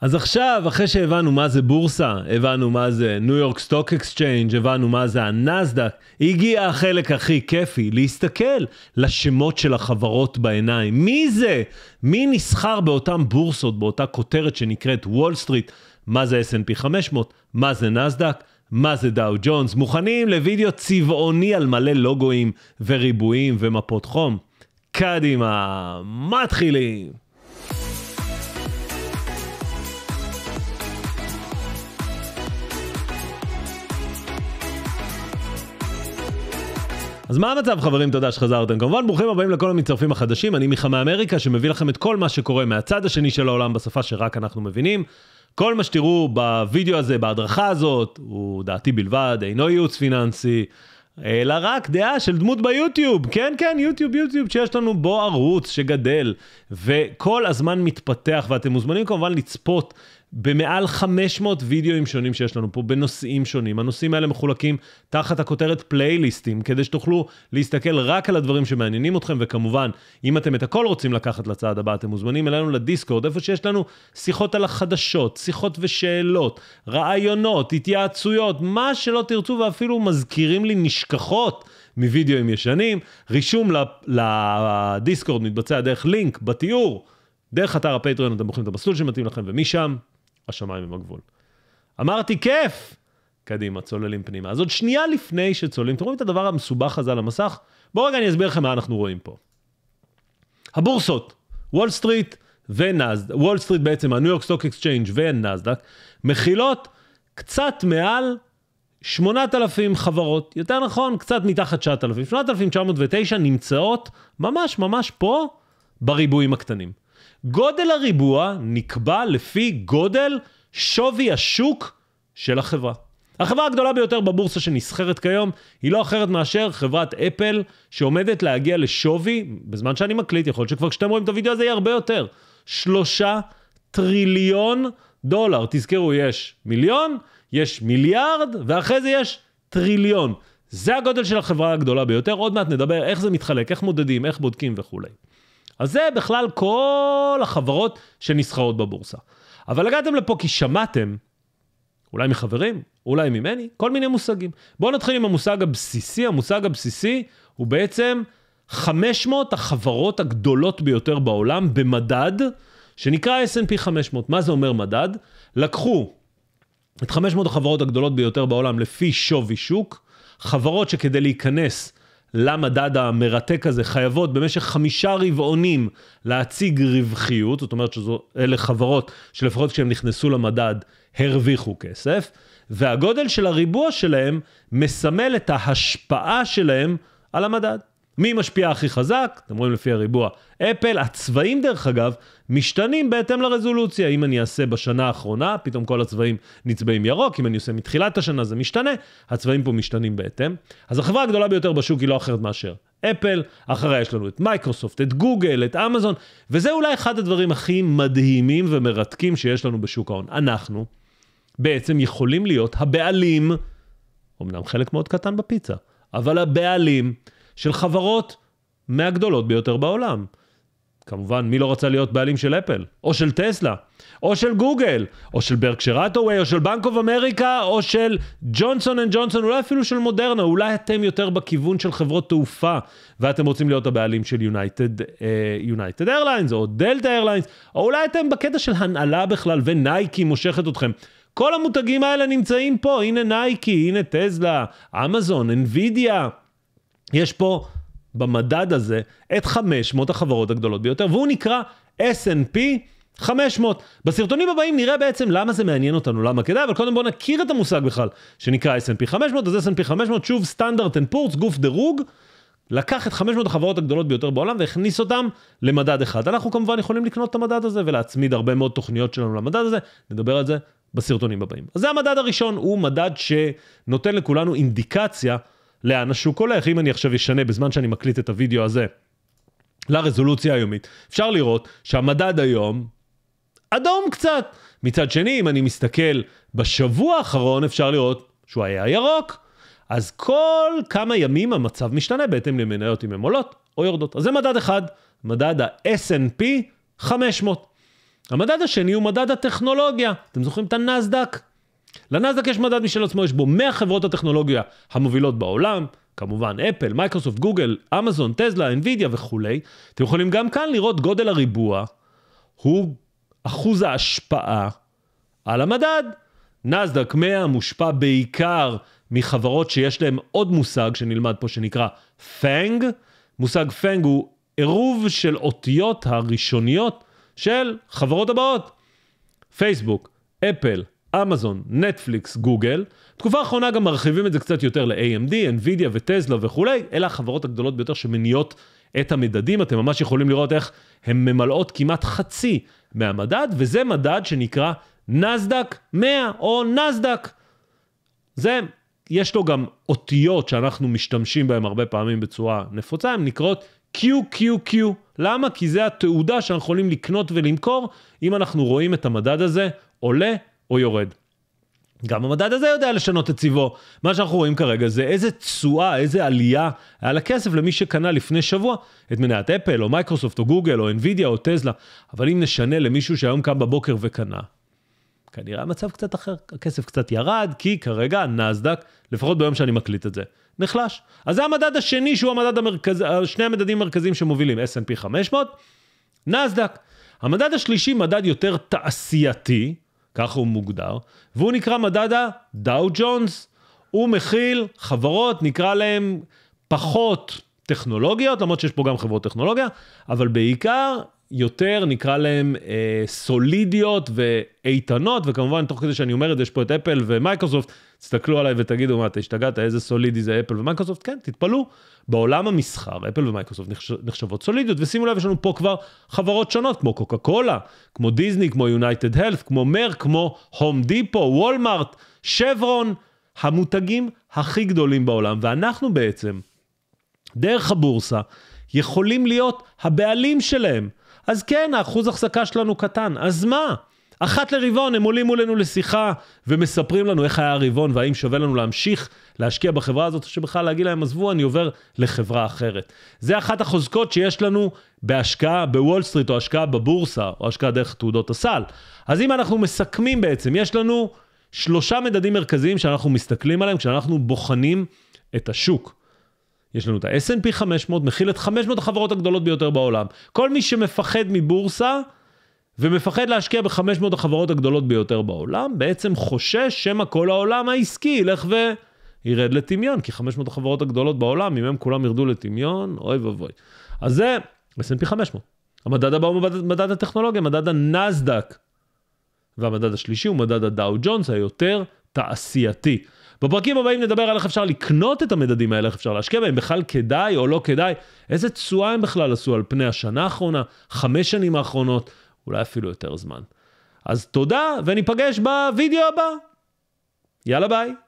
אז עכשיו, אחרי שהבנו מה זה בורסה, הבנו מה זה ניו יורק סטוק אקסצ'יינג', הבנו מה זה הנסדק, הגיע החלק הכי כיפי, להסתכל לשמות של החברות בעיניים. מי זה? מי נסחר באותן בורסות, באותה כותרת שנקראת וול סטריט? מה זה S&P 500? מה זה נסדק? מה זה דאו ג'ונס? מוכנים לוידאו צבעוני על מלא לוגויים וריבועים ומפות חום? קדימה, מתחילים! אז מה המצב חברים, תודה שחזרתם. כמובן ברוכים הבאים לכל המצטרפים החדשים, אני מיכה מאמריקה שמביא לכם את כל מה שקורה מהצד השני של העולם בשפה שרק אנחנו מבינים. כל מה שתראו בווידאו הזה, בהדרכה הזאת, הוא דעתי בלבד, אינו ייעוץ פיננסי, אלא רק דעה של דמות ביוטיוב. כן, כן, יוטיוב, יוטיוב, שיש לנו בו ערוץ שגדל, וכל הזמן מתפתח, ואתם מוזמנים כמובן לצפות במעל 500 וידאוים שונים שיש לנו פה, בנושאים שונים. הנושאים האלה מחולקים תחת הכותרת פלייליסטים, כדי שתוכלו להסתכל רק על הדברים שמעניינים אתכם, וכמובן, אם אתם את הכל רוצים לקחת לצעד הבא, אתם מוזמנים אלינו לדיסקורד, איפה שיש לנו שיחות על החדשות, שיחות ושאלות, רעיונות, התייעצויות, מה שלא תרצו, ואפילו מזכירים לי נשכחות. מווידאוים ישנים, רישום לדיסקורד מתבצע דרך לינק בתיאור, דרך אתר הפטריון אתם בוחרים את המסלול שמתאים לכם ומשם השמיים הם הגבול. אמרתי, כיף! קדימה, צוללים פנימה. אז עוד שנייה לפני שצוללים, אתם רואים את הדבר המסובך הזה על המסך? בואו רגע אני אסביר לכם מה אנחנו רואים פה. הבורסות, וול סטריט ונסדק, וול סטריט בעצם, הניו יורק סטוק אקסצ'יינג' ונאסדק, מכילות קצת מעל 8,000 חברות, יותר נכון, קצת מתחת 9,000. 8,909 נמצאות ממש ממש פה בריבועים הקטנים. גודל הריבוע נקבע לפי גודל שווי השוק של החברה. החברה הגדולה ביותר בבורסה שנסחרת כיום היא לא אחרת מאשר חברת אפל שעומדת להגיע לשווי, בזמן שאני מקליט, יכול להיות שכבר כשאתם רואים את הוידאו הזה יהיה הרבה יותר, שלושה טריליון דולר. תזכרו, יש מיליון, יש מיליארד, ואחרי זה יש טריליון. זה הגודל של החברה הגדולה ביותר, עוד מעט נדבר איך זה מתחלק, איך מודדים, איך בודקים וכולי. אז זה בכלל כל החברות שנסחרות בבורסה. אבל הגעתם לפה כי שמעתם, אולי מחברים, אולי ממני, כל מיני מושגים. בואו נתחיל עם המושג הבסיסי. המושג הבסיסי הוא בעצם 500 החברות הגדולות ביותר בעולם במדד, שנקרא S&P 500. מה זה אומר מדד? לקחו את 500 החברות הגדולות ביותר בעולם לפי שווי שוק, חברות שכדי להיכנס למדד המרתק הזה חייבות במשך חמישה רבעונים להציג רווחיות, זאת אומרת שאלה חברות שלפחות כשהן נכנסו למדד הרוויחו כסף, והגודל של הריבוע שלהם מסמל את ההשפעה שלהם על המדד. מי משפיע הכי חזק? אתם רואים לפי הריבוע. אפל, הצבעים דרך אגב, משתנים בהתאם לרזולוציה. אם אני אעשה בשנה האחרונה, פתאום כל הצבעים נצבעים ירוק, אם אני עושה מתחילת השנה זה משתנה, הצבעים פה משתנים בהתאם. אז החברה הגדולה ביותר בשוק היא לא אחרת מאשר אפל, אחריה יש לנו את מייקרוסופט, את גוגל, את אמזון, וזה אולי אחד הדברים הכי מדהימים ומרתקים שיש לנו בשוק ההון. אנחנו בעצם יכולים להיות הבעלים, אמנם חלק מאוד קטן בפיצה, אבל הבעלים של חברות מהגדולות ביותר בעולם. כמובן, מי לא רצה להיות בעלים של אפל, או של טסלה, או של גוגל, או של ברקשר אטווי, או של בנק אוף אמריקה, או של ג'ונסון אנד ג'ונסון, אולי אפילו של מודרנה, אולי אתם יותר בכיוון של חברות תעופה, ואתם רוצים להיות הבעלים של יונייטד אה, איירליינס, או דלתא איירליינס, או אולי אתם בקטע של הנהלה בכלל, ונייקי מושכת אתכם. כל המותגים האלה נמצאים פה, הנה נייקי, הנה טסלה, אמזון, אינווידיה. יש פה במדד הזה את 500 החברות הגדולות ביותר, והוא נקרא S&P 500. בסרטונים הבאים נראה בעצם למה זה מעניין אותנו, למה כדאי, אבל קודם בואו נכיר את המושג בכלל שנקרא S&P 500, אז S&P 500, שוב, סטנדרט אנד פורס, גוף דירוג. לקח את 500 החברות הגדולות ביותר בעולם והכניס אותם למדד אחד. אנחנו כמובן יכולים לקנות את המדד הזה ולהצמיד הרבה מאוד תוכניות שלנו למדד הזה, נדבר על זה בסרטונים הבאים. אז זה המדד הראשון, הוא מדד שנותן לכולנו אינדיקציה לאן השוק הולך. אם אני עכשיו אשנה בזמן שאני מקליט את הוידאו הזה לרזולוציה היומית, אפשר לראות שהמדד היום אדום קצת. מצד שני, אם אני מסתכל בשבוע האחרון, אפשר לראות שהוא היה ירוק. אז כל כמה ימים המצב משתנה בהתאם למניות אם הן עולות או יורדות. אז זה מדד אחד, מדד ה snp 500. המדד השני הוא מדד הטכנולוגיה. אתם זוכרים את הנסדק? לנאסדק יש מדד משל עצמו, יש בו 100 חברות הטכנולוגיה המובילות בעולם, כמובן אפל, מייקרוסופט, גוגל, אמזון, טזלה, אינווידיה וכולי. אתם יכולים גם כאן לראות גודל הריבוע, הוא אחוז ההשפעה על המדד. נאסדק 100 מושפע בעיקר מחברות שיש להן עוד מושג שנלמד פה שנקרא פאנג. מושג פאנג הוא עירוב של אותיות הראשוניות של חברות הבאות. פייסבוק, אפל, אמזון, נטפליקס, גוגל. תקופה האחרונה גם מרחיבים את זה קצת יותר ל-AMD, NVIDIA וטסלה וכולי, אלה החברות הגדולות ביותר שמניעות את המדדים, אתם ממש יכולים לראות איך הן ממלאות כמעט חצי מהמדד, וזה מדד שנקרא נסדק 100 או נסדק. זה, יש לו גם אותיות שאנחנו משתמשים בהן הרבה פעמים בצורה נפוצה, הן נקראות QQQ. למה? כי זה התעודה שאנחנו יכולים לקנות ולמכור, אם אנחנו רואים את המדד הזה עולה או יורד. גם המדד הזה יודע לשנות את צבעו. מה שאנחנו רואים כרגע זה איזה תשואה, איזה עלייה היה לכסף למי שקנה לפני שבוע את מניית אפל, או מייקרוסופט, או גוגל, או אינווידיה, או טזלה. אבל אם נשנה למישהו שהיום קם בבוקר וקנה, כנראה המצב קצת אחר, הכסף קצת ירד, כי כרגע נסדק, לפחות ביום שאני מקליט את זה, נחלש. אז זה המדד השני שהוא המדד המרכז, שני המדדים המרכזיים שמובילים, S&P 500, נסדק. המדד השלישי מדד יותר תעשייתי, כך הוא מוגדר, והוא נקרא מדד הדאו ג'ונס. הוא מכיל חברות, נקרא להן פחות טכנולוגיות, למרות שיש פה גם חברות טכנולוגיה, אבל בעיקר יותר, נקרא להן אה, סולידיות ואיתנות, וכמובן, תוך כדי שאני אומר את זה, יש פה את אפל ומייקרוסופט, תסתכלו עליי ותגידו, מה, אתה השתגעת, איזה סולידי זה אפל ומייקרוסופט? כן, תתפלאו, בעולם המסחר, אפל ומייקרוסופט נחשבות סולידיות, ושימו לב, יש לנו פה כבר חברות שונות, כמו קוקה קולה, כמו דיסני, כמו יונייטד הלף, כמו מר, כמו הום דיפו, וולמארט, שברון, המותגים הכי גדולים בעולם, ואנחנו בעצם, דרך הבורסה, יכולים להיות הבעלים שלהם. אז כן, האחוז החזקה שלנו קטן, אז מה? אחת לרבעון הם עולים מולנו לשיחה ומספרים לנו איך היה הרבעון והאם שווה לנו להמשיך להשקיע בחברה הזאת או שבכלל להגיד להם עזבו אני עובר לחברה אחרת. זה אחת החוזקות שיש לנו בהשקעה בוול סטריט או השקעה בבורסה או השקעה דרך תעודות הסל. אז אם אנחנו מסכמים בעצם, יש לנו שלושה מדדים מרכזיים שאנחנו מסתכלים עליהם כשאנחנו בוחנים את השוק. יש לנו את ה-S&P 500, מכיל את 500 החברות הגדולות ביותר בעולם. כל מי שמפחד מבורסה ומפחד להשקיע ב-500 החברות הגדולות ביותר בעולם, בעצם חושש שמא כל העולם העסקי ילך וירד לטמיון, כי 500 החברות הגדולות בעולם, אם הם כולם ירדו לטמיון, אוי ואבוי. אז זה S&P 500. המדד הבא הוא מדד, מדד הטכנולוגיה, מדד הנסדק. והמדד השלישי הוא מדד הדאו ג'ונס היותר תעשייתי. בפרקים הבאים נדבר על איך אפשר לקנות את המדדים האלה, איך אפשר להשקיע בהם, בכלל כדאי או לא כדאי, איזה תשואה הם בכלל עשו על פני השנה האחרונה, חמש שנים האחרונות, אולי אפילו יותר זמן. אז תודה, וניפגש בווידאו הבא. יאללה ביי.